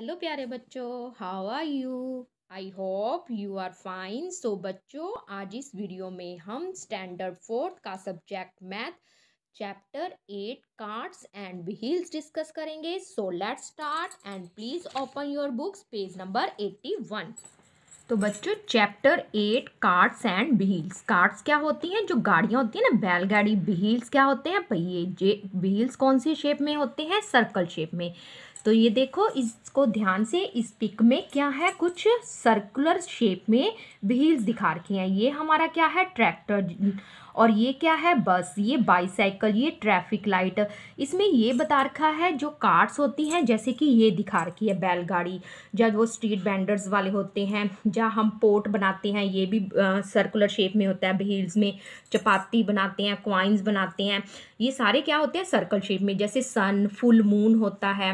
hello प्यारे बच्चों how are you I hope you are fine so बच्चों आज इस वीडियो में हम स्टैंडर्ड फोर्थ का subject math chapter eight carts and wheels discuss करेंगे so let's start and please open your books page number eighty one तो बच्चों chapter eight carts and wheels carts क्या होती हैं जो गाड़ियाँ होती हैं ना बैलगाड़ी व्हील्स क्या होते हैं पहिए जे व्हील्स कौन सी शेप में होते हैं सर्कल शेप में तो ये देखो इसको ध्यान से इस पिक में क्या है कुछ सर्कुलर शेप में व्हील्स दिखा रखे हैं ये हमारा क्या है ट्रैक्टर और ये क्या है बस ये बाईसाइकिल ये ट्रैफिक लाइट इसमें ये बता रखा है जो कार्ड्स होती हैं जैसे कि ये दिखा रखी है बैलगाड़ी जब वो स्ट्रीट बैंडर्स वाले होते हैं जहाँ हम पोर्ट बनाते हैं ये भी सर्कुलर शेप में होता है हिल्स में चपाती बनाते हैं क्वाइंस बनाते हैं ये सारे क्या होते हैं सर्कल शेप में जैसे सन फुल मून होता है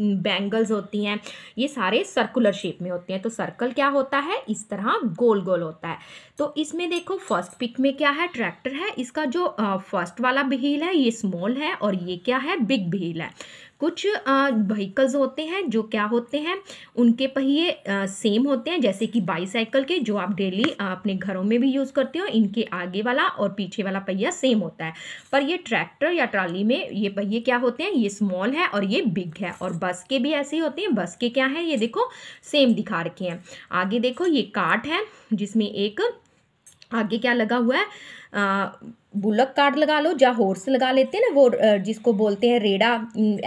बैंगल्स होती हैं ये सारे सर्कुलर शेप में होते हैं तो सर्कल क्या होता है इस तरह गोल गोल होता है तो इसमें देखो फर्स्ट पिक में क्या है ट्रैक्टर है इसका जो फर्स्ट वाला भील है ये स्मॉल है और ये क्या है बिग भील है कुछ व्हीकल्स होते हैं जो क्या होते हैं उनके पहिए सेम होते हैं जैसे कि बाईसाइकिल के जो आप डेली अपने घरों में भी यूज़ करते हो इनके आगे वाला और पीछे वाला पहिया सेम होता है पर ये ट्रैक्टर या ट्राली में ये पहिए क्या होते हैं ये स्मॉल है और ये बिग है और बस के भी ऐसे ही होते हैं बस के क्या है ये देखो सेम दिखा रखे हैं आगे देखो ये काट है जिसमें एक आगे क्या लगा हुआ है बुलक कार्ड लगा लो या हॉर्स लगा लेते हैं ना वो जिसको बोलते हैं रेडा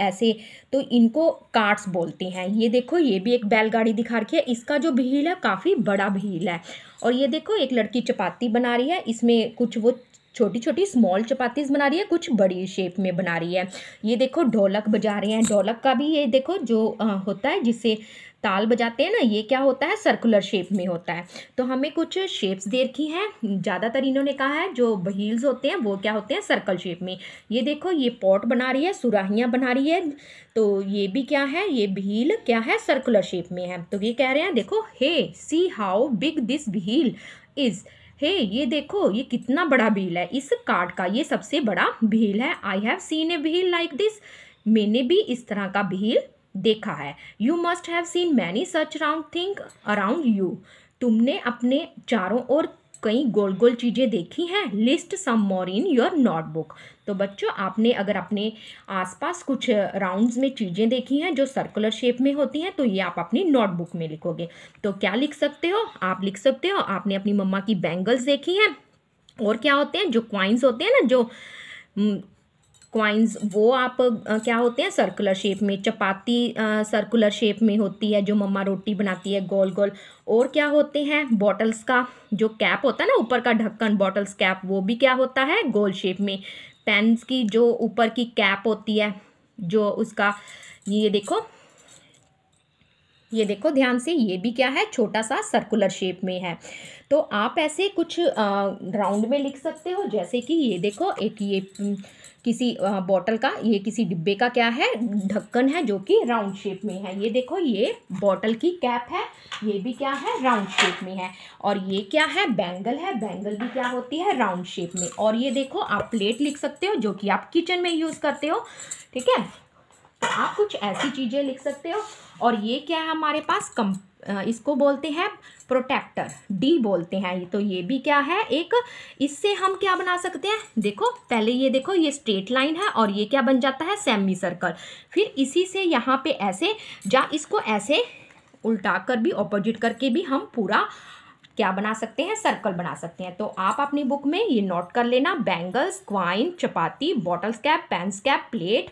ऐसे तो इनको कार्ड्स बोलते हैं ये देखो ये भी एक बैलगाड़ी दिखा रखी है इसका जो भील है काफ़ी बड़ा भील है और ये देखो एक लड़की चपाती बना रही है इसमें कुछ वो छोटी छोटी स्मॉल चपातीज बना रही है कुछ बड़ी शेप में बना रही है ये देखो ढोलक बजा रहे हैं ढोलक का भी ये देखो जो होता है जिससे ताल बजाते हैं ना ये क्या होता है सर्कुलर शेप में होता है तो हमें कुछ शेप्स दे रखी हैं ज़्यादातर इन्होंने कहा है जो बहील्स होते हैं वो क्या होते हैं सर्कल शेप में ये देखो ये पॉट बना रही है सुराहियाँ बना रही है तो ये भी क्या है ये भील क्या है सर्कुलर शेप में है तो ये कह रहे हैं देखो hey see how big this wheel is hey hey, ये देखो ये कितना बड़ा भील है इस कार्ड का ये सबसे बड़ा भील है I have seen a wheel like this मैंने भी इस तरह का भील देखा है you must have seen many such round thing around you तुमने अपने चारों ओर कई गोल गोल चीज़ें देखी हैं list some more in your notebook तो बच्चों आपने अगर अपने आसपास कुछ राउंड्स में चीज़ें देखी हैं जो सर्कुलर शेप में होती हैं तो ये आप अपनी नोटबुक में लिखोगे तो क्या लिख सकते हो आप लिख सकते हो आपने अपनी मम्मा की बैंगल्स देखी हैं और क्या होते हैं जो क्वाइंस होते हैं ना जो हम्म, क्वाइंस वो आप क्या होते हैं सर्कुलर शेप में चपाती सर्कुलर शेप में होती है जो मम्मा रोटी बनाती है गोल गोल और क्या होते हैं बॉटल्स का जो कैप होता है ना ऊपर का ढक्कन बॉटल्स कैप वो भी क्या होता है गोल शेप में पेन्स की जो ऊपर की कैप होती है जो उसका ये देखो ये देखो ध्यान से ये भी क्या है छोटा सा सर्कुलर शेप में है तो आप ऐसे कुछ राउंड में लिख सकते हो जैसे कि ये देखो एक ये किसी बॉटल का ये किसी डिब्बे का क्या है ढक्कन है जो कि राउंड शेप में है ये देखो ये बॉटल की कैप है ये भी क्या है राउंड शेप में है और ये क्या है बैंगल है बैंगल भी क्या होती है राउंड शेप में और ये देखो आप प्लेट लिख सकते हो जो कि आप किचन में यूज़ करते हो ठीक है तो आप कुछ ऐसी चीज़ें लिख सकते हो और ये क्या है हमारे पास कम इसको बोलते हैं प्रोटेक्टर डी बोलते हैं तो ये भी क्या है एक इससे हम क्या बना सकते हैं देखो पहले ये देखो ये स्ट्रेट लाइन है और ये क्या बन जाता है सेमी सर्कल फिर इसी से यहाँ पे ऐसे जहाँ इसको ऐसे उल्टा कर भी ऑपोजिट करके भी हम पूरा क्या बना सकते हैं सर्कल बना सकते हैं तो आप अपनी बुक में ये नोट कर लेना bangles coin chapati bottle cap pen cap plate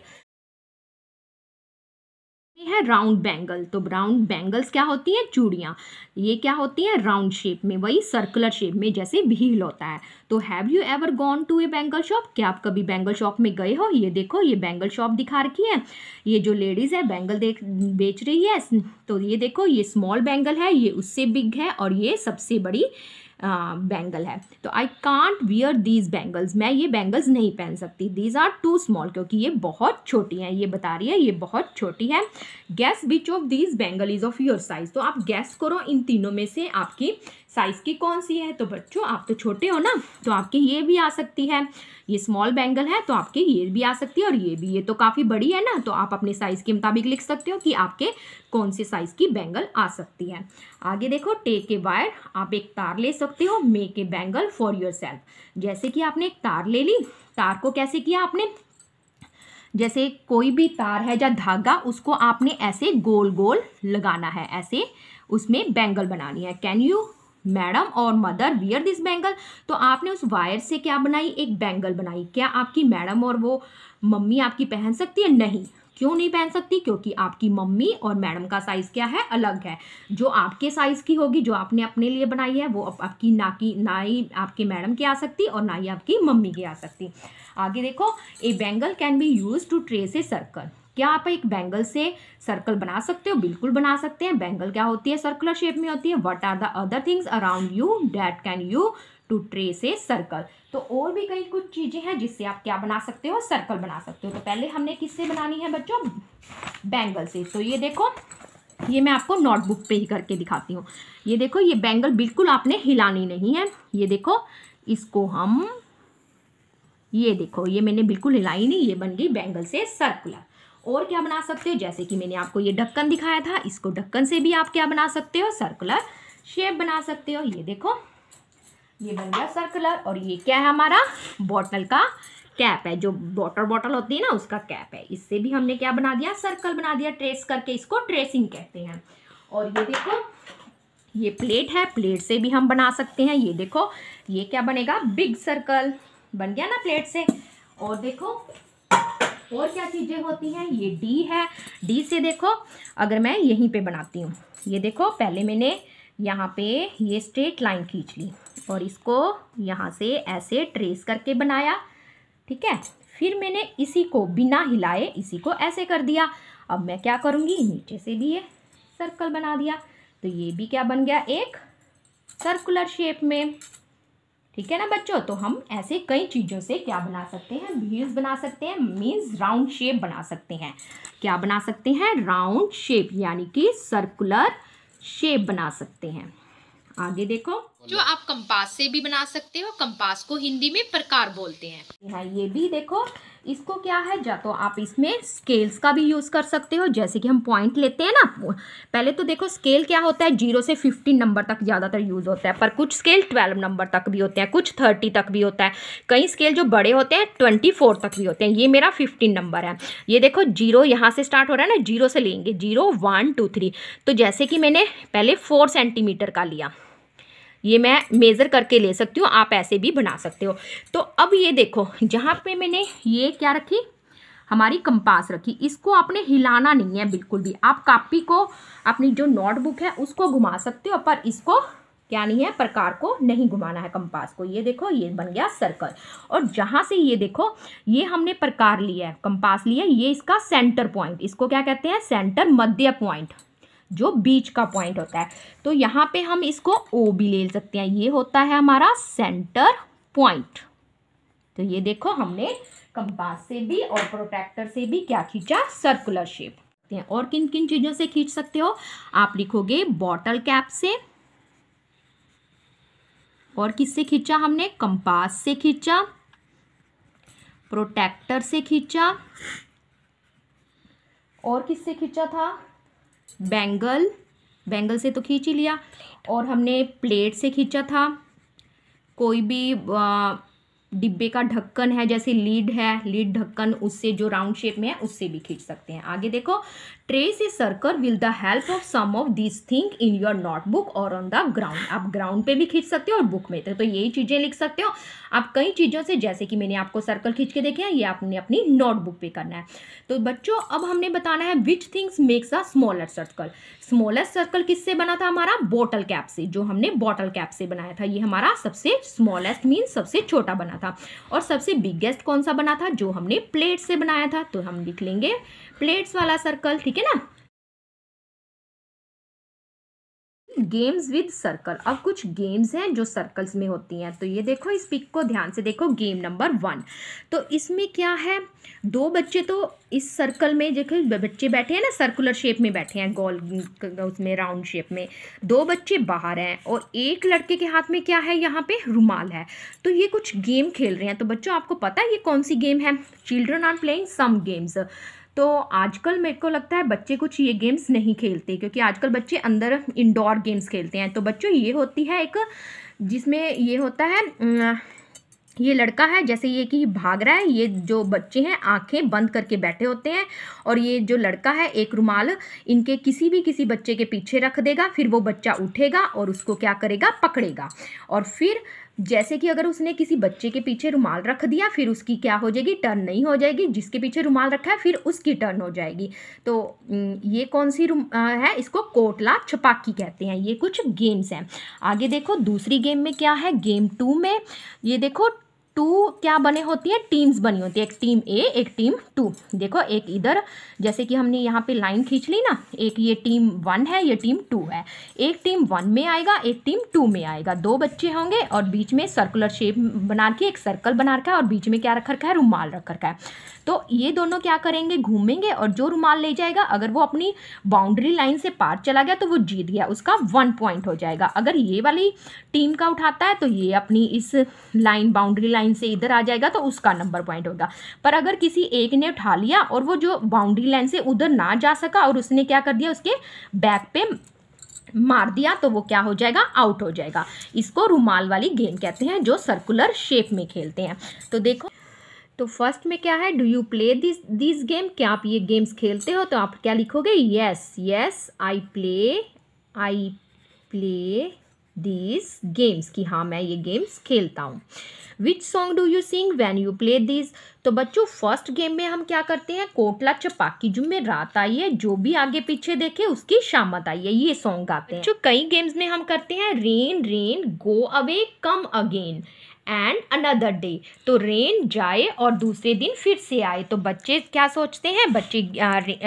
है राउंड बैंगल तो राउंड बैंगल्स क्या होती हैं चूड़ियाँ ये क्या होती हैं राउंड शेप में वही सर्कुलर शेप में जैसे भील होता है तो have you ever gone to a bangle shop क्या आप कभी बैंगल शॉप में गए हो ये देखो ये बैंगल शॉप दिखा रखी है ये जो लेडीज़ है बैंगल देख बेच रही है तो ये देखो ये स्मॉल बैंगल है ये उससे बिग है और ये सबसे बड़ी बैंगल है तो I can't wear these bangles मैं ये बैंगल्स नहीं पहन सकती दीज आर टू स्मॉल क्योंकि ये बहुत छोटी हैं ये बता रही है ये बहुत छोटी है guess which of these bangle is of your size तो आप गैस करो इन तीनों में से आपकी साइज़ की कौन सी है तो बच्चों आप तो छोटे हो ना तो आपके ये भी आ सकती है ये स्मॉल बैंगल है तो आपके ये भी आ सकती है और ये भी ये तो काफ़ी बड़ी है ना तो आप अपने साइज़ के मुताबिक लिख सकते हो कि आपके कौन से साइज़ की बैंगल आ सकती है आगे देखो टेक के वायर आप एक तार ले सकते हो make a bangle for yourself जैसे कि आपने एक तार ले ली तार को कैसे किया आपने जैसे कोई भी तार है या धागा उसको आपने ऐसे गोल गोल लगाना है ऐसे उसमें बैंगल बनानी है कैन यू मैडम और मदर वियर दिस बैंगल तो आपने उस वायर से क्या बनाई एक बैंगल बनाई क्या आपकी मैडम और वो मम्मी आपकी पहन सकती है नहीं क्यों नहीं पहन सकती क्योंकि आपकी मम्मी और मैडम का साइज़ क्या है अलग है जो आपके साइज़ की होगी जो आपने अपने लिए बनाई है वो आपकी ना की ना ही आपके मैडम की आ सकती और ना ही आपकी मम्मी की आ सकती आगे देखो a bangle can be use to trace a circle क्या आप एक बैंगल से सर्कल बना सकते हो बिल्कुल बना सकते हैं बैंगल क्या होती है सर्कुलर शेप में होती है what are the other things around you that can you to trace a circle तो और भी कई कुछ चीज़ें हैं जिससे आप क्या बना सकते हो सर्कल बना सकते हो तो पहले हमने किससे बनानी है बच्चों बैंगल से तो ये देखो ये मैं आपको नोटबुक पे ही करके दिखाती हूँ ये देखो ये बैंगल बिल्कुल आपने हिलानी नहीं है ये देखो इसको हम ये देखो ये मैंने बिल्कुल हिलाई नहीं ये बन गई बैंगल से सर्कुलर और क्या बना सकते हो जैसे कि मैंने आपको ये ढक्कन दिखाया था इसको ढक्कन से भी आप क्या बना सकते हो सर्कुलर शेप बना सकते हो ये देखो ये बन गया सर्कुलर और ये क्या है हमारा बॉटल का कैप है जो वॉटर बॉटल होती है ना उसका कैप है इससे भी हमने क्या बना दिया सर्कल बना दिया ट्रेस करके इसको ट्रेसिंग कहते हैं और ये देखो ये प्लेट है प्लेट से भी हम बना सकते हैं ये देखो ये क्या बनेगा बिग सर्कल बन गया ना प्लेट से और देखो और क्या चीज़ें होती हैं ये डी है डी से देखो अगर मैं यहीं पे बनाती हूँ ये देखो पहले मैंने यहाँ पे ये स्ट्रेट लाइन खींच ली और इसको यहाँ से ऐसे ट्रेस करके बनाया ठीक है फिर मैंने इसी को बिना हिलाए इसी को ऐसे कर दिया अब मैं क्या करूँगी नीचे से भी ये सर्कल बना दिया तो ये भी क्या बन गया एक सर्कुलर शेप में ठीक है ना बच्चों तो हम ऐसे कई चीज़ों से क्या बना सकते हैं व्हील्स बना सकते हैं मीन्स राउंड शेप बना सकते हैं क्या बना सकते हैं राउंड शेप यानी कि सर्कुलर शेप बना सकते हैं आगे देखो जो आप कंपास से भी बना सकते हो कंपास को हिंदी में प्रकार बोलते हैं हाँ ये भी देखो इसको क्या है या तो आप इसमें स्केल्स का भी यूज़ कर सकते हो जैसे कि हम पॉइंट लेते हैं ना पहले तो देखो स्केल क्या होता है जीरो से फिफ्टीन नंबर तक ज़्यादातर यूज़ होता है पर कुछ स्केल ट्वेल्व नंबर तक भी होते हैं कुछ थर्टी तक भी होता है कई स्केल जो बड़े होते हैं ट्वेंटी फोर तक भी होते हैं ये मेरा फिफ्टीन नंबर है ये देखो जीरो यहाँ से स्टार्ट हो रहा है ना जीरो से लेंगे जीरो वन टू थ्री तो जैसे कि मैंने पहले फोर सेंटीमीटर का लिया ये मैं मेज़र करके ले सकती हूँ आप ऐसे भी बना सकते हो तो अब ये देखो जहाँ पे मैंने ये क्या रखी हमारी कंपास रखी इसको आपने हिलाना नहीं है बिल्कुल भी आप कापी को अपनी जो नोटबुक है उसको घुमा सकते हो पर इसको क्या नहीं है प्रकार को नहीं घुमाना है कंपास को ये देखो ये बन गया सर्कल और जहाँ से ये देखो ये हमने प्रकार लिया है कंपास लिया ये इसका सेंटर पॉइंट इसको क्या कहते हैं सेंटर मध्य पॉइंट जो बीच का पॉइंट होता है तो यहाँ पे हम इसको ओ भी ले सकते हैं ये होता है हमारा सेंटर पॉइंट तो ये देखो हमने कंपास से भी और प्रोटेक्टर से भी क्या खींचा सर्कुलर शेप और किन किन चीज़ों से खींच सकते हो आप लिखोगे बॉटल कैप से और किससे खींचा हमने कंपास से खींचा प्रोटेक्टर से खींचा और किससे खींचा था बैंगल बैंगल से तो खींच ही लिया और हमने प्लेट से खींचा था कोई भी आ, डिब्बे का ढक्कन है जैसे लीड है लीड ढक्कन उससे जो राउंड शेप में है उससे भी खींच सकते हैं आगे देखो trace a circle with the help of some of this thing in your notebook और ऑन द ग्राउंड आप ग्राउंड पे भी खींच सकते हो और बुक में तो, तो यही चीज़ें लिख सकते हो आप कई चीज़ों से जैसे कि मैंने आपको सर्कल खींच के देखे हैं ये आपने अपनी नोटबुक पे करना है तो बच्चों अब हमने बताना है which things makes a smaller circle smallest circle किससे बना था हमारा बॉटल कैप से जो हमने बॉटल कैप से बनाया था ये हमारा सबसे स्मॉलेस्ट मीन सबसे छोटा बना था और सबसे बिगेस्ट कौन सा बना था जो हमने प्लेट से बनाया था तो हम लिख लेंगे प्लेट्स वाला सर्कल ठीक है ना गेम्स विद सर्कल अब कुछ गेम्स हैं जो सर्कल्स में होती हैं तो ये देखो इस पिक को ध्यान से देखो गेम नंबर वन तो इसमें क्या है दो बच्चे तो इस सर्कल में देखो बच्चे बैठे हैं ना सर्कुलर शेप में बैठे हैं गोल उसमें राउंड शेप में दो बच्चे बाहर हैं और एक लड़के के हाथ में क्या है यहाँ पे रुमाल है तो ये कुछ गेम खेल रहे हैं तो बच्चों आपको पता है ये कौन सी गेम है children are playing some games तो आजकल मेरे को लगता है बच्चे कुछ ये गेम्स नहीं खेलते क्योंकि आजकल बच्चे अंदर इंडोर गेम्स खेलते हैं तो बच्चों ये होती है एक जिसमें ये होता है ये लड़का है जैसे ये कि भाग रहा है ये जो बच्चे हैं आंखें बंद करके बैठे होते हैं और ये जो लड़का है एक रुमाल इनके किसी भी किसी बच्चे के पीछे रख देगा फिर वो बच्चा उठेगा और उसको क्या करेगा पकड़ेगा और फिर जैसे कि अगर उसने किसी बच्चे के पीछे रुमाल रख दिया फिर उसकी क्या हो जाएगी टर्न नहीं हो जाएगी जिसके पीछे रुमाल रखा है फिर उसकी टर्न हो जाएगी तो ये कौन सी रुम है इसको कोटला छपाकी कहते हैं ये कुछ गेम्स हैं आगे देखो दूसरी गेम में क्या है गेम टू में ये देखो टू क्या बने होती हैं टीम्स बनी होती है एक टीम ए एक टीम टू देखो एक इधर जैसे कि हमने यहाँ पे लाइन खींच ली ना एक ये टीम वन है ये टीम टू है एक टीम वन में आएगा एक टीम टू में आएगा दो बच्चे होंगे और बीच में सर्कुलर शेप बना रखी है एक सर्कल बना रखा है और बीच में क्या रखा रखा है रुमाल रख रखा है तो ये दोनों क्या करेंगे घूमेंगे और जो रुमाल ले जाएगा अगर वो अपनी बाउंड्री लाइन से पार चला गया तो वो जीत गया उसका वन पॉइंट हो जाएगा अगर ये वाली टीम का उठाता है तो ये अपनी इस लाइन बाउंड्री लाइन से इधर आ जाएगा तो उसका नंबर पॉइंट होगा पर अगर किसी एक ने उठा लिया और वो जो बाउंड्री लाइन से उधर ना जा सका और उसने क्या कर दिया उसके बैक पे मार दिया तो वो क्या हो जाएगा आउट हो जाएगा इसको रुमाल वाली गेम कहते हैं जो सर्कुलर शेप में खेलते हैं तो देखो तो फर्स्ट में क्या है do you play this this game क्या आप ये गेम्स खेलते हो तो आप क्या लिखोगे yes yes I play I play this games कि हाँ मैं ये गेम्स खेलता हूँ which song do you sing when you play this तो बच्चों फर्स्ट गेम में हम क्या करते हैं कोटला चपाकी जुम्मे रात आई है जो भी आगे पीछे देखे उसकी शामत आई है ये सॉन्ग गाते हैं जो कई गेम्स में हम करते हैं rain rain go away come again and another day तो रेन जाए और दूसरे दिन फिर से आए तो बच्चे क्या सोचते हैं बच्चे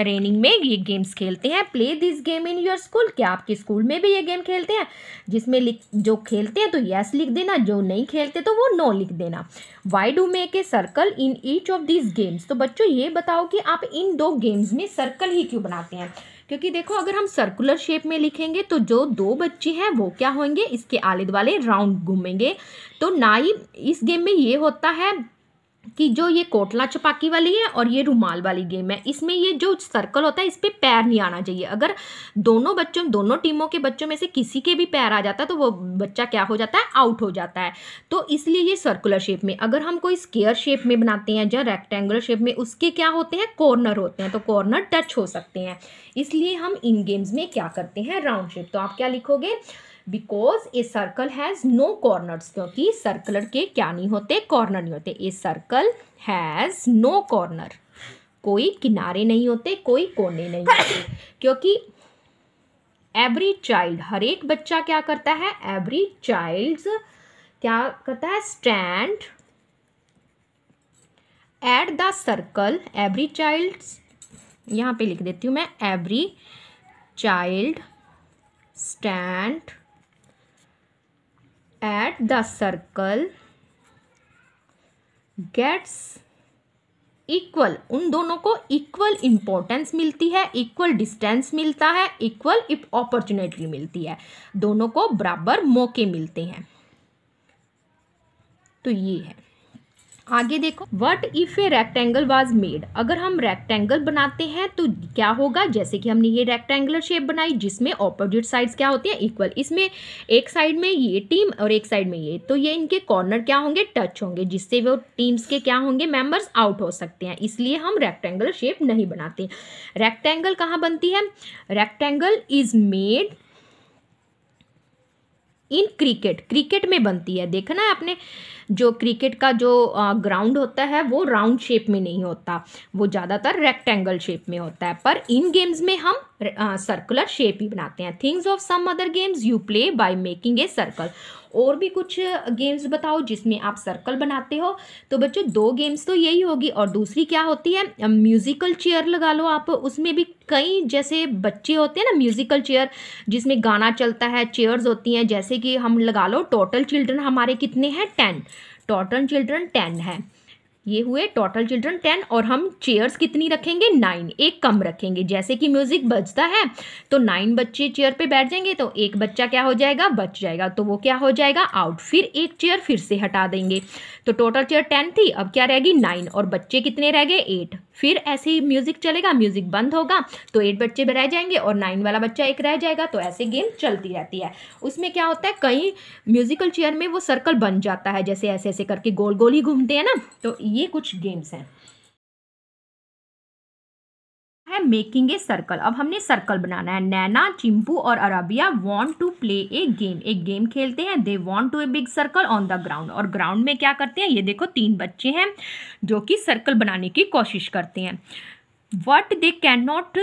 रेनिंग में ये गेम्स खेलते हैं play this game in your school क्या आपके स्कूल में भी ये गेम खेलते हैं जिसमें लिख जो खेलते हैं तो यस लिख देना जो नहीं खेलते तो वो नो लिख देना why do make a circle in each of this games तो बच्चों ये बताओ कि आप इन दो गेम्स में सर्कल ही क्यों बनाते हैं क्योंकि देखो अगर हम सर्कुलर शेप में लिखेंगे तो जो दो बच्चे हैं वो क्या होंगे इसके आलिद वाले राउंड घूमेंगे तो ना ही इस गेम में ये होता है कि जो ये कोटला चपाकी वाली है और ये रुमाल वाली गेम है इसमें ये जो सर्कल होता है इस पर पैर नहीं आना चाहिए अगर दोनों बच्चों दोनों टीमों के बच्चों में से किसी के भी पैर आ जाता है तो वो बच्चा क्या हो जाता है आउट हो जाता है तो इसलिए ये सर्कुलर शेप में अगर हम कोई स्केयर शेप में बनाते हैं या रेक्टेंगुलर शेप में उसके क्या होते हैं कॉर्नर होते हैं तो कॉर्नर टच हो सकते हैं इसलिए हम इन गेम्स में क्या करते हैं राउंड शेप तो आप क्या लिखोगे because a circle has no corners क्योंकि सर्कलर के क्या नहीं होते कॉर्नर नहीं होते a circle has no corner कोई किनारे नहीं होते कोई कोने नहीं होते क्योंकि एवरी चाइल्ड हर एक बच्चा क्या करता है एवरी चाइल्ड क्या करता है stand at the circle every child यहाँ पे लिख देती हूँ मैं every child stand at the circle gets equal उन दोनों को इक्वल importance मिलती है इक्वल डिस्टेंस मिलता है इक्वल opportunity मिलती है दोनों को बराबर मौके मिलते हैं तो ये है आगे देखो what if a rectangle was made अगर हम रेक्टेंगल बनाते हैं तो क्या होगा जैसे कि हमने ये रेक्टेंगुलर शेप बनाई जिसमें ऑपोजिट साइड्स क्या होती हैं इक्वल इसमें एक साइड में ये टीम और एक साइड में ये तो ये इनके कॉर्नर क्या होंगे टच होंगे जिससे वो टीम्स के क्या होंगे मेम्बर्स आउट हो सकते हैं इसलिए हम रेक्टेंगुलर शेप नहीं बनाते रेक्टेंगल कहाँ बनती है rectangle is made in cricket cricket में बनती है देखना है आपने जो क्रिकेट का जो ग्राउंड होता है वो राउंड शेप में नहीं होता वो ज़्यादातर रेक्टेंगल शेप में होता है पर इन गेम्स में हम सर्कुलर शेप ही बनाते हैं things of some other games you play by making a circle और भी कुछ गेम्स बताओ जिसमें आप सर्कल बनाते हो तो बच्चों दो गेम्स तो यही होगी और दूसरी क्या होती है म्यूज़िकल चेयर लगा लो आप उसमें भी कई जैसे बच्चे होते हैं ना म्यूज़िकल चेयर जिसमें गाना चलता है चेयर्स होती हैं जैसे कि हम लगा लो टोटल चिल्ड्रन हमारे कितने हैं टेन टोटल चिल्ड्रन टेन है ये हुए टोटल चिल्ड्रन टेन और हम चेयर्स कितनी रखेंगे नाइन एक कम रखेंगे जैसे कि म्यूज़िक बजता है तो नाइन बच्चे चेयर पे बैठ जाएंगे तो एक बच्चा क्या हो जाएगा बच जाएगा तो वो क्या हो जाएगा आउट फिर एक चेयर फिर से हटा देंगे तो टोटल चेयर टेन थी अब क्या रहेगी नाइन और बच्चे कितने रह गए एट फिर ऐसे ही म्यूज़िक चलेगा म्यूज़िक बंद होगा तो एट बच्चे रह जाएंगे और नाइन वाला बच्चा एक रह जाएगा तो ऐसे गेम चलती रहती है उसमें क्या होता है कई म्यूज़िकल चेयर में वो सर्कल बन जाता है जैसे ऐसे ऐसे करके गोल गोल ही घूमते हैं ना तो ये कुछ गेम्स हैं है मेकिंग ए सर्कल अब हमने सर्कल बनाना है नैना चिंपू और Arabia want to play a game एक गेम खेलते हैं they want to a big circle on the ground और ग्राउंड में क्या करते हैं ये देखो तीन बच्चे हैं जो कि सर्कल बनाने की कोशिश करते हैं what they can not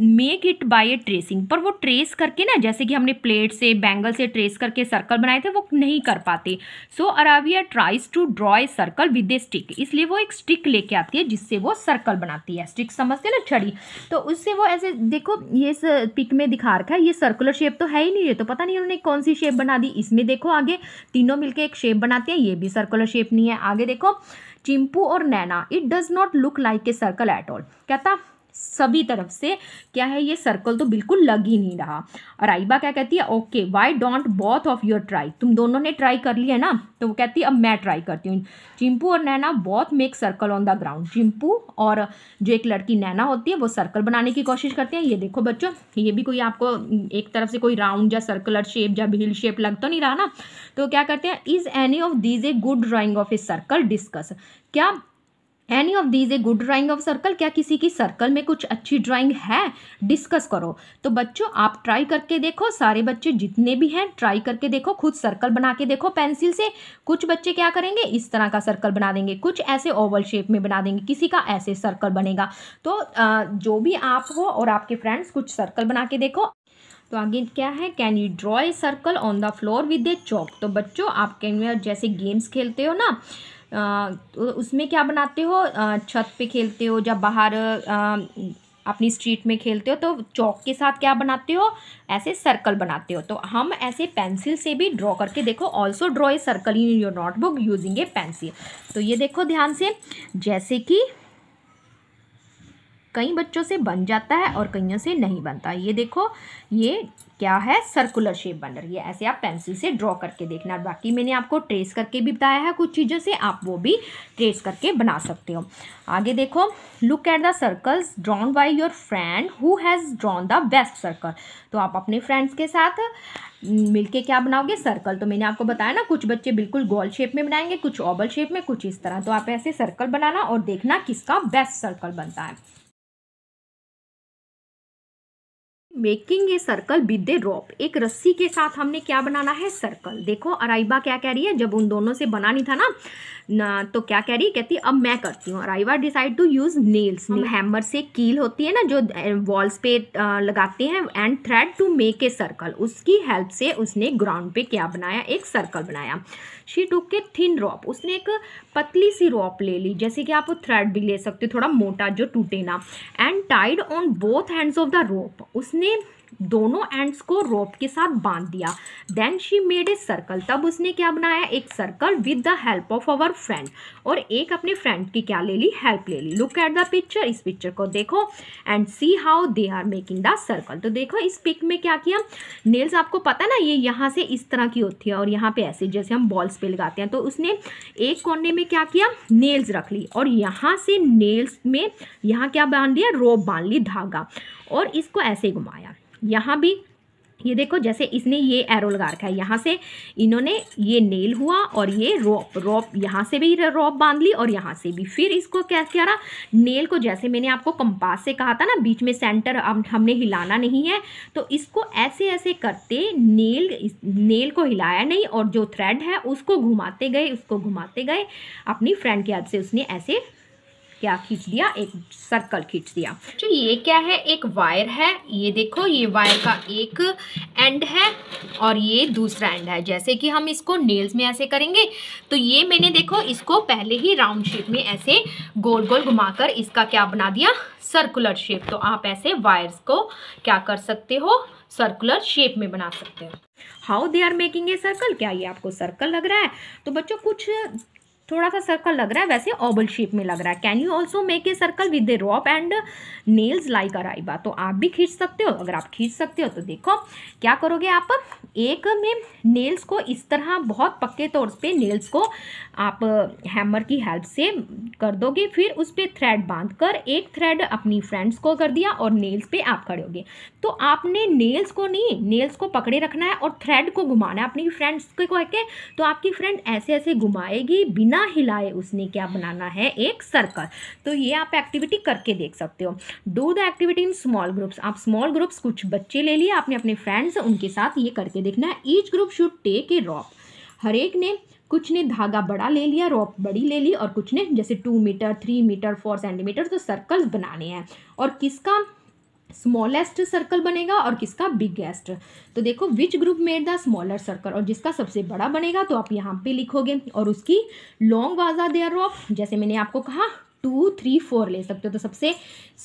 make it by a tracing पर वो ट्रेस करके ना जैसे कि हमने प्लेट से बैंगल से ट्रेस करके सर्कल बनाए थे वो नहीं कर पाते so Arabia tries to draw a circle with a stick इसलिए वो एक स्टिक लेके आती है जिससे वो सर्कल बनाती है स्टिक समझते ना छड़ी तो उससे वो ऐसे देखो ये पिक में दिखा रखा है ये सर्कुलर शेप तो है ही नहीं है तो पता नहीं उन्होंने कौन सी शेप बना दी इसमें देखो आगे तीनों मिलकर एक शेप बनाते हैं ये भी सर्कुलर शेप नहीं है आगे देखो चिंपू और Naina it does not look like a circle at all कहता सभी तरफ से क्या है ये सर्कल तो बिल्कुल लग ही नहीं रहा और आइबा क्या कहती है okay why don't both of your try तुम दोनों ने ट्राई कर लिया ना तो वो कहती है अब मैं ट्राई करती हूँ चिंपू और Naina both make circle on the ground Chimpu और जो एक लड़की नैना होती है वो सर्कल बनाने की कोशिश करते हैं ये देखो बच्चों ये भी कोई आपको एक तरफ से कोई राउंड या सर्कुलर शेप या व्हील शेप लग तो नहीं रहा ना तो क्या करते हैं is any of these a good drawing of a circle discuss क्या any of these a good drawing of circle क्या किसी की सर्कल में कुछ अच्छी ड्राइंग है डिस्कस करो तो बच्चों आप ट्राई करके देखो सारे बच्चे जितने भी हैं ट्राई करके देखो खुद सर्कल बना के देखो पेंसिल से कुछ बच्चे क्या करेंगे इस तरह का सर्कल बना देंगे कुछ ऐसे ओवल शेप में बना देंगे किसी का ऐसे सर्कल बनेगा तो जो भी आप हो और आपके फ्रेंड्स कुछ सर्कल बना के देखो तो आगे क्या है can you draw a circle on the floor with a chalk तो बच्चों आप कैन जैसे गेम्स खेलते हो ना उसमें क्या बनाते हो छत पे खेलते हो जब बाहर अपनी स्ट्रीट में खेलते हो तो चौक के साथ क्या बनाते हो ऐसे सर्कल बनाते हो तो हम ऐसे पेंसिल से भी ड्रॉ करके देखो also draw a circle in your notebook using a pencil तो ये देखो ध्यान से जैसे कि कई बच्चों से बन जाता है और कईयों से नहीं बनता ये देखो ये क्या है सर्कुलर शेप बन रही है ऐसे आप पेंसिल से ड्रॉ करके देखना बाकी मैंने आपको ट्रेस करके भी बताया है कुछ चीज़ों से आप वो भी ट्रेस करके बना सकते हो आगे देखो look at the circles drawn by your friend who has drawn the best circle तो आप अपने फ्रेंड्स के साथ मिलके क्या बनाओगे सर्कल तो मैंने आपको बताया ना कुछ बच्चे बिल्कुल गोल शेप में बनाएंगे कुछ ओबल शेप में कुछ इस तरह तो आप ऐसे सर्कल बनाना और देखना किसका बेस्ट सर्कल बनता है making a circle with a rope एक रस्सी के साथ हमने क्या बनाना है सर्कल देखो अराइबा क्या कह रही है जब उन दोनों से बना नहीं था ना ना तो क्या कह रही है कहती अब मैं करती हूँ Arabia decide to use nails hammer से कील होती है ना जो वॉल्स पे लगाते हैं and thread to make a circle उसकी हेल्प से उसने ग्राउंड पे क्या बनाया एक सर्कल बनाया शी टूक के थिन रॉप उसने एक पतली सी रॉप ले ली जैसे कि आप थ्रेड भी ले सकते हो थोड़ा मोटा जो टूटे ना and tied on both hands of the rope उसने उसने दोनों एंड्स को रोप के साथ बांध दिया then she made a circle तब उसने क्या बनाया एक circle with the help of our friend और एक अपने फ्रेंड की क्या ले ली हेल्प ले ली लुक एट द पिक्चर इस पिक्चर को देखो and see how they are making the circle तो देखो इस पिक में क्या किया नेल्स आपको पता है ना ये यहाँ से इस तरह की होती है और यहाँ पे ऐसे जैसे हम बॉल्स पे लगाते हैं तो उसने एक कोने में क्या किया नेल्स रख ली और यहाँ से नेल्स में यहाँ क्या बांध लिया रोप बांध ली धागा और इसको ऐसे घुमाया यहाँ भी ये देखो जैसे इसने ये एरो लगा रखा है यहाँ से इन्होंने ये नेल हुआ और ये रॉप रॉप यहाँ से भी रॉप बांध ली और यहाँ से भी फिर इसको क्या क्या रहा नेल को जैसे मैंने आपको कंपास से कहा था ना बीच में सेंटर अब हमने हिलाना नहीं है तो इसको ऐसे ऐसे करते नेल नेल को हिलाया नहीं और जो थ्रेड है उसको घुमाते गए उसको घुमाते गए अपनी फ्रेंड की हाथ से उसने ऐसे क्या खींच दिया एक सर्कल खींच दिया तो ये क्या है एक वायर है ये देखो ये वायर का एक एंड है और ये दूसरा एंड है जैसे कि हम इसको नेल्स में ऐसे करेंगे तो ये मैंने देखो इसको पहले ही राउंड शेप में ऐसे गोल गोल घुमाकर इसका क्या बना दिया सर्कुलर शेप तो आप ऐसे वायर्स को क्या कर सकते हो सर्कुलर शेप में बना सकते हो how they are making a circle क्या ये आपको सर्कल लग रहा है तो बच्चों कुछ थोड़ा सा सर्कल लग रहा है वैसे ओबल शेप में लग रहा है can you also make a circle with a rope and nails like Arabia तो आप भी खींच सकते हो अगर आप खींच सकते हो तो देखो क्या करोगे आप एक में नेल्स को इस तरह बहुत पक्के तौर पे नेल्स को आप हैमर की हेल्प से कर दोगे फिर उस पर थ्रेड बांध कर एक थ्रेड अपनी फ्रेंड्स को कर दिया और नेल्स पे आप खड़े होगे तो आपने नेल्स को नहीं नेल्स को पकड़े रखना है और थ्रेड को घुमाना है अपनी फ्रेंड्स को कह के तो आपकी फ्रेंड ऐसे ऐसे घुमाएगी बिना बिना हिलाए उसने क्या बनाना है एक सर्कल तो ये आप एक्टिविटी करके देख सकते हो do the activity in small groups आप स्मॉल ग्रुप्स कुछ बच्चे ले लिए आपने अपने फ्रेंड्स उनके साथ ये करके देखना है each group should take a rope हर एक ने कुछ ने धागा बड़ा ले लिया रॉप बड़ी ले ली और कुछ ने जैसे two metre three metre four centimetre तो सर्कल्स बनाने हैं और किसका स्मॉलेस्ट सर्कल बनेगा और किसका बिगेस्ट तो देखो which group made the smaller circle और जिसका सबसे बड़ा बनेगा तो आप यहाँ पे लिखोगे और उसकी लॉन्ग वाजा देयर ऑफ जैसे मैंने आपको कहा टू थ्री फोर ले सकते हो तो सबसे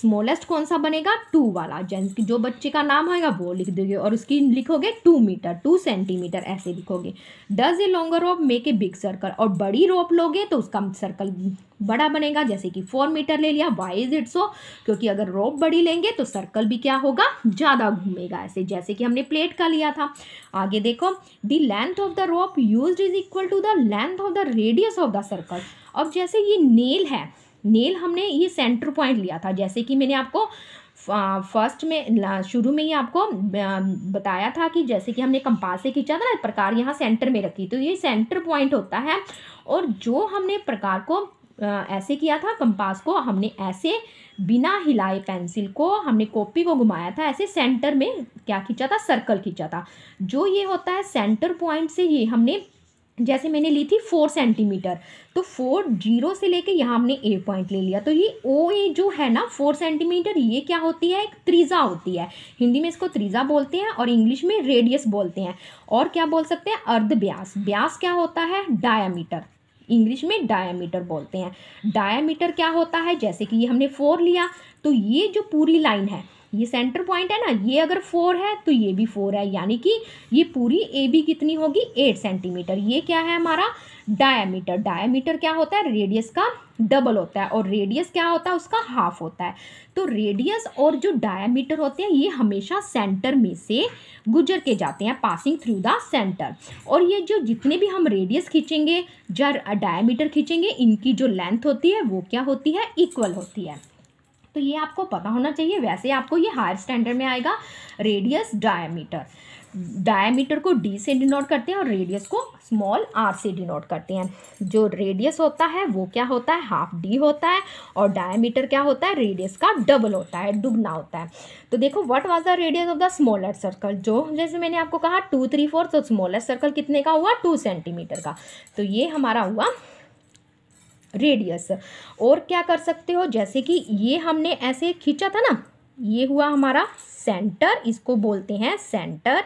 स्मॉलेस्ट कौन सा बनेगा टू वाला जन जो बच्चे का नाम होगा वो लिख दोगे और उसकी लिखोगे टू मीटर टू सेंटीमीटर ऐसे लिखोगे does a longer rope make a big circle और बड़ी रोप लोगे तो उसका सर्कल बड़ा बनेगा जैसे कि फोर मीटर ले लिया वाई इज इट सो क्योंकि अगर रोप बड़ी लेंगे तो सर्कल भी क्या होगा ज़्यादा घूमेगा ऐसे जैसे कि हमने प्लेट का लिया था आगे देखो the length of the rope use is equal to the length of the radius of the circle अब जैसे ये नेल है नेल हमने ये सेंटर पॉइंट लिया था जैसे कि मैंने आपको फर्स्ट में शुरू में ही आपको बताया था कि जैसे कि हमने कंपास से खींचा था ना प्रकार यहाँ सेंटर में रखी तो ये सेंटर पॉइंट होता है और जो हमने प्रकार को ऐसे किया था कंपास को हमने ऐसे बिना हिलाए पेंसिल को हमने कॉपी को घुमाया था ऐसे सेंटर में क्या खींचा था सर्कल खींचा था जो ये होता है सेंटर पॉइंट से ये हमने जैसे मैंने ली थी फोर सेंटीमीटर तो फोर जीरो से लेके यहाँ हमने ए पॉइंट ले लिया तो ये ओ ए जो है ना फोर सेंटीमीटर ये क्या होती है एक त्रिजा होती है हिंदी में इसको त्रिजा बोलते हैं और इंग्लिश में रेडियस बोलते हैं और क्या बोल सकते हैं अर्ध ब्यास ब्यास क्या होता है डायामीटर इंग्लिश में डायामीटर बोलते हैं डायामीटर क्या होता है जैसे कि ये हमने फोर लिया तो ये जो पूरी लाइन है ये सेंटर पॉइंट है ना ये अगर फोर है तो ये भी फोर है यानी कि ये पूरी ए बी कितनी होगी एट सेंटीमीटर ये क्या है हमारा डायमीटर डायमीटर क्या होता है रेडियस का डबल होता है और रेडियस क्या होता है उसका हाफ होता है तो रेडियस और जो डायमीटर होते हैं ये हमेशा सेंटर में से गुजर के जाते हैं पासिंग थ्रू द सेंटर और ये जो जितने भी हम रेडियस खींचेंगे या डायमीटर खींचेंगे इनकी जो लेंथ होती है वो क्या होती है इक्वल होती है तो ये आपको पता होना चाहिए वैसे आपको ये हायर स्टैंडर्ड में आएगा रेडियस डायमीटर डायमीटर को डी से डिनोट करते हैं और रेडियस को स्मॉल आर से डिनोट करते हैं जो रेडियस होता है वो क्या होता है हाफ डी होता है और डायमीटर क्या होता है रेडियस का डबल होता है दुगना होता है तो देखो what was the radius of the smaller circle जो जैसे मैंने आपको कहा टू थ्री फोर तो स्मॉलर सर्कल कितने का हुआ टू सेंटीमीटर का तो ये हमारा हुआ रेडियस और क्या कर सकते हो जैसे कि ये हमने ऐसे खींचा था ना ये हुआ हमारा सेंटर इसको बोलते हैं सेंटर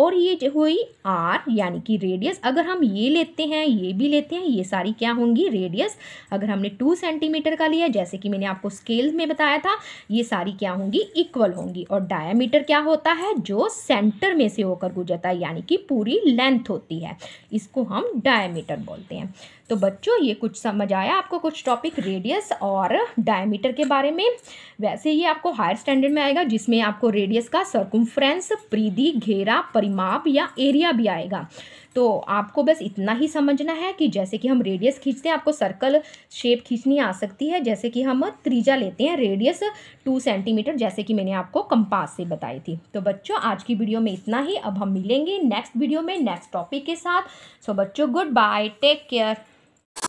और ये हुई आर यानी कि रेडियस अगर हम ये लेते हैं ये भी लेते हैं ये सारी क्या होंगी रेडियस अगर हमने टू सेंटीमीटर का लिया जैसे कि मैंने आपको स्केल में बताया था ये सारी क्या होंगी इक्वल होंगी और डायामीटर क्या होता है जो सेंटर में से होकर गुजरता है यानी कि पूरी लेंथ होती है इसको हम डायमीटर बोलते हैं तो बच्चों ये कुछ समझ आया आपको कुछ टॉपिक रेडियस और डायमीटर के बारे में वैसे ये आपको हायर स्टैंडर्ड में आएगा जिसमें आपको रेडियस का सर्कुम्फ्रेंस प्रीधि घेरा सॉरी माप या एरिया भी आएगा तो आपको बस इतना ही समझना है कि जैसे कि हम रेडियस खींचते हैं आपको सर्कल शेप खींचनी आ सकती है जैसे कि हम त्रिज्या लेते हैं रेडियस टू सेंटीमीटर जैसे कि मैंने आपको कंपास से बताई थी तो बच्चों आज की वीडियो में इतना ही अब हम मिलेंगे नेक्स्ट वीडियो में नेक्स्ट टॉपिक के साथ सो बच्चों गुड बाय टेक केयर